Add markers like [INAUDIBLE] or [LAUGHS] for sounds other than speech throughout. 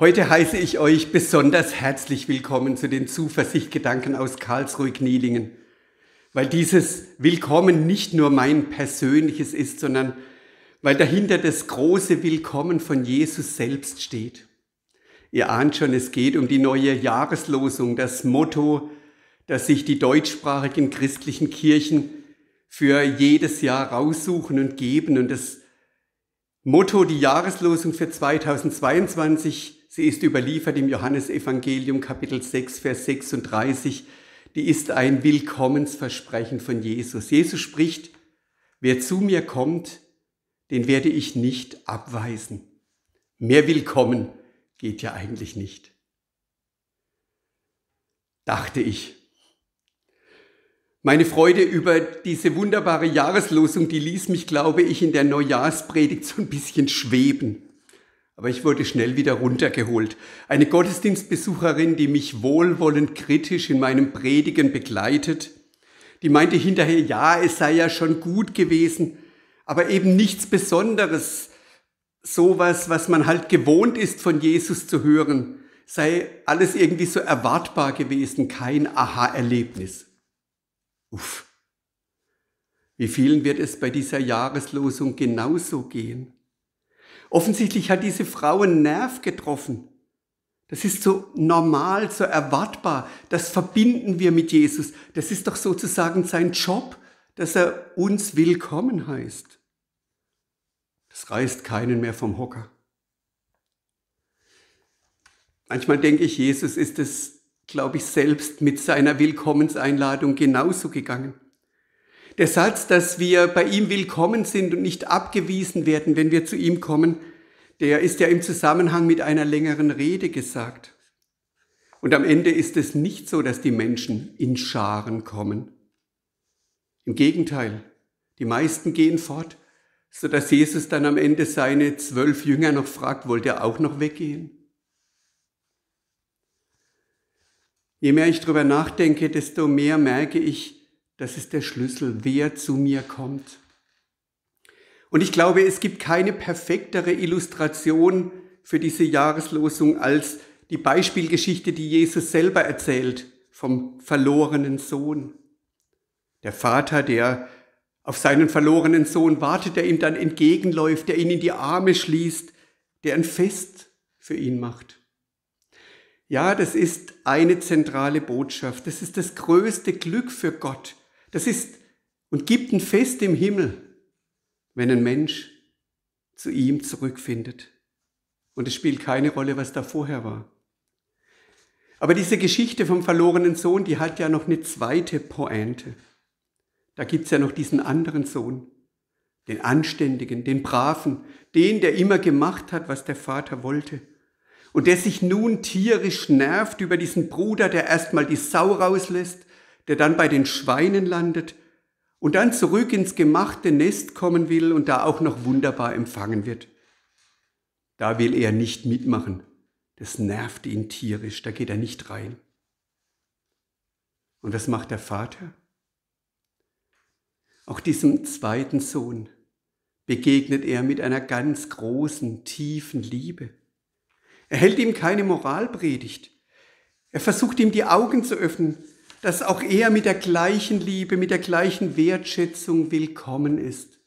Heute heiße ich euch besonders herzlich willkommen zu den Zuversichtgedanken aus Karlsruhe-Knielingen, weil dieses Willkommen nicht nur mein persönliches ist, sondern weil dahinter das große Willkommen von Jesus selbst steht. Ihr ahnt schon, es geht um die neue Jahreslosung, das Motto, das sich die deutschsprachigen christlichen Kirchen für jedes Jahr raussuchen und geben und das Motto, die Jahreslosung für 2022 Sie ist überliefert im Johannesevangelium Kapitel 6, Vers 36. Die ist ein Willkommensversprechen von Jesus. Jesus spricht, wer zu mir kommt, den werde ich nicht abweisen. Mehr Willkommen geht ja eigentlich nicht. Dachte ich. Meine Freude über diese wunderbare Jahreslosung, die ließ mich, glaube ich, in der Neujahrspredigt so ein bisschen schweben. Aber ich wurde schnell wieder runtergeholt. Eine Gottesdienstbesucherin, die mich wohlwollend kritisch in meinem Predigen begleitet, die meinte hinterher, ja, es sei ja schon gut gewesen, aber eben nichts Besonderes. Sowas, was man halt gewohnt ist, von Jesus zu hören, sei alles irgendwie so erwartbar gewesen, kein Aha-Erlebnis. Uff. Wie vielen wird es bei dieser Jahreslosung genauso gehen? Offensichtlich hat diese Frau einen Nerv getroffen. Das ist so normal, so erwartbar. Das verbinden wir mit Jesus. Das ist doch sozusagen sein Job, dass er uns willkommen heißt. Das reißt keinen mehr vom Hocker. Manchmal denke ich, Jesus ist es, glaube ich, selbst mit seiner Willkommenseinladung genauso gegangen. Der Satz, dass wir bei ihm willkommen sind und nicht abgewiesen werden, wenn wir zu ihm kommen, der ist ja im Zusammenhang mit einer längeren Rede gesagt. Und am Ende ist es nicht so, dass die Menschen in Scharen kommen. Im Gegenteil, die meisten gehen fort, so dass Jesus dann am Ende seine zwölf Jünger noch fragt, wollt ihr auch noch weggehen? Je mehr ich darüber nachdenke, desto mehr merke ich, das ist der Schlüssel, wer zu mir kommt. Und ich glaube, es gibt keine perfektere Illustration für diese Jahreslosung als die Beispielgeschichte, die Jesus selber erzählt vom verlorenen Sohn. Der Vater, der auf seinen verlorenen Sohn wartet, der ihm dann entgegenläuft, der ihn in die Arme schließt, der ein Fest für ihn macht. Ja, das ist eine zentrale Botschaft. Das ist das größte Glück für Gott, das ist und gibt ein Fest im Himmel, wenn ein Mensch zu ihm zurückfindet. Und es spielt keine Rolle, was da vorher war. Aber diese Geschichte vom verlorenen Sohn, die hat ja noch eine zweite Pointe. Da gibt's ja noch diesen anderen Sohn, den Anständigen, den Braven, den, der immer gemacht hat, was der Vater wollte. Und der sich nun tierisch nervt über diesen Bruder, der erstmal die Sau rauslässt der dann bei den Schweinen landet und dann zurück ins gemachte Nest kommen will und da auch noch wunderbar empfangen wird. Da will er nicht mitmachen. Das nervt ihn tierisch, da geht er nicht rein. Und was macht der Vater? Auch diesem zweiten Sohn begegnet er mit einer ganz großen, tiefen Liebe. Er hält ihm keine Moralpredigt. Er versucht ihm die Augen zu öffnen dass auch er mit der gleichen Liebe, mit der gleichen Wertschätzung willkommen ist.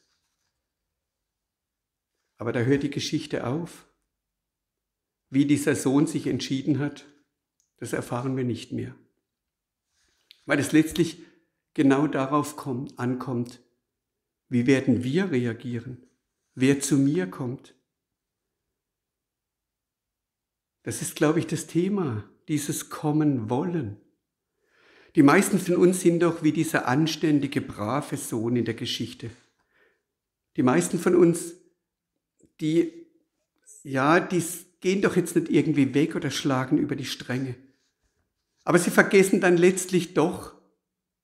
Aber da hört die Geschichte auf. Wie dieser Sohn sich entschieden hat, das erfahren wir nicht mehr. Weil es letztlich genau darauf kommt, ankommt, wie werden wir reagieren, wer zu mir kommt. Das ist, glaube ich, das Thema, dieses Kommen wollen. Die meisten von uns sind doch wie dieser anständige, brave Sohn in der Geschichte. Die meisten von uns, die, ja, die gehen doch jetzt nicht irgendwie weg oder schlagen über die Stränge. Aber sie vergessen dann letztlich doch,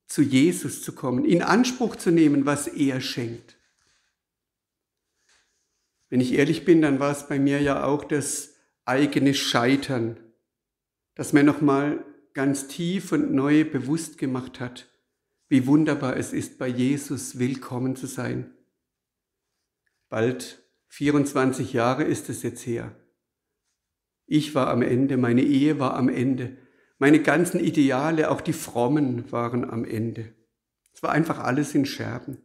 zu Jesus zu kommen, in Anspruch zu nehmen, was er schenkt. Wenn ich ehrlich bin, dann war es bei mir ja auch das eigene Scheitern, das mir nochmal ganz tief und neu bewusst gemacht hat, wie wunderbar es ist, bei Jesus willkommen zu sein. Bald 24 Jahre ist es jetzt her. Ich war am Ende, meine Ehe war am Ende, meine ganzen Ideale, auch die frommen, waren am Ende. Es war einfach alles in Scherben.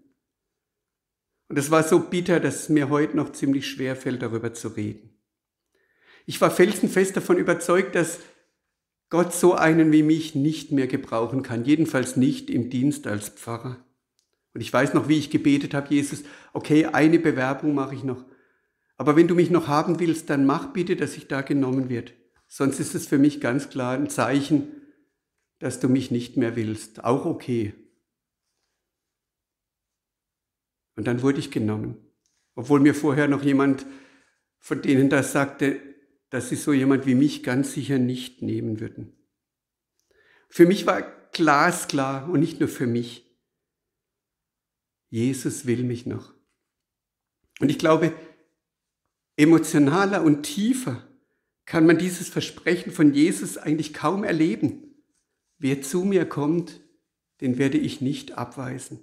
Und es war so bitter, dass es mir heute noch ziemlich schwer fällt, darüber zu reden. Ich war felsenfest davon überzeugt, dass Gott so einen wie mich nicht mehr gebrauchen kann, jedenfalls nicht im Dienst als Pfarrer. Und ich weiß noch, wie ich gebetet habe, Jesus, okay, eine Bewerbung mache ich noch. Aber wenn du mich noch haben willst, dann mach bitte, dass ich da genommen wird. Sonst ist es für mich ganz klar ein Zeichen, dass du mich nicht mehr willst. Auch okay. Und dann wurde ich genommen. Obwohl mir vorher noch jemand von denen das sagte, dass sie so jemand wie mich ganz sicher nicht nehmen würden. Für mich war glasklar und nicht nur für mich. Jesus will mich noch. Und ich glaube, emotionaler und tiefer kann man dieses Versprechen von Jesus eigentlich kaum erleben. Wer zu mir kommt, den werde ich nicht abweisen.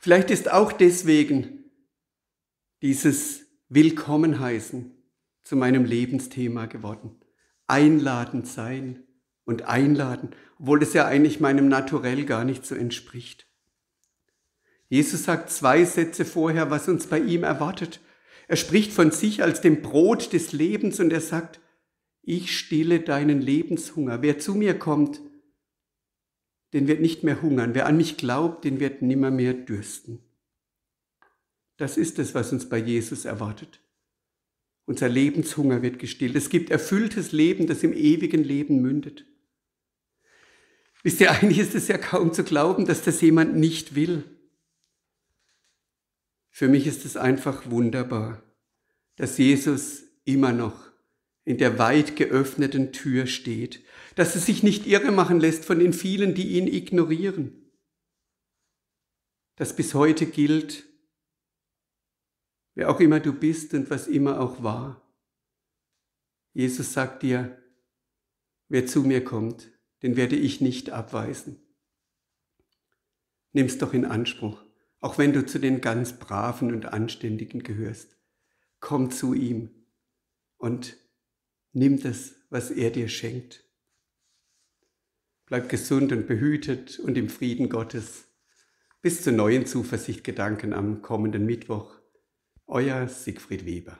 Vielleicht ist auch deswegen dieses Willkommen heißen zu meinem Lebensthema geworden. Einladend sein und einladen, obwohl es ja eigentlich meinem Naturell gar nicht so entspricht. Jesus sagt zwei Sätze vorher, was uns bei ihm erwartet. Er spricht von sich als dem Brot des Lebens und er sagt, ich stille deinen Lebenshunger. Wer zu mir kommt, den wird nicht mehr hungern. Wer an mich glaubt, den wird nimmer mehr dürsten. Das ist es, was uns bei Jesus erwartet. Unser Lebenshunger wird gestillt. Es gibt erfülltes Leben, das im ewigen Leben mündet. Wisst ihr, [LAUGHS] eigentlich ist es ja kaum zu glauben, dass das jemand nicht will. Für mich ist es einfach wunderbar, dass Jesus immer noch in der weit geöffneten Tür steht, dass es sich nicht irre machen lässt von den vielen, die ihn ignorieren, dass bis heute gilt, wer auch immer du bist und was immer auch war. Jesus sagt dir, wer zu mir kommt, den werde ich nicht abweisen. Nimm's doch in Anspruch, auch wenn du zu den ganz Braven und Anständigen gehörst. Komm zu ihm und nimm das, was er dir schenkt. Bleib gesund und behütet und im Frieden Gottes. Bis zur neuen Zuversicht Gedanken am kommenden Mittwoch. Euer Siegfried Weber.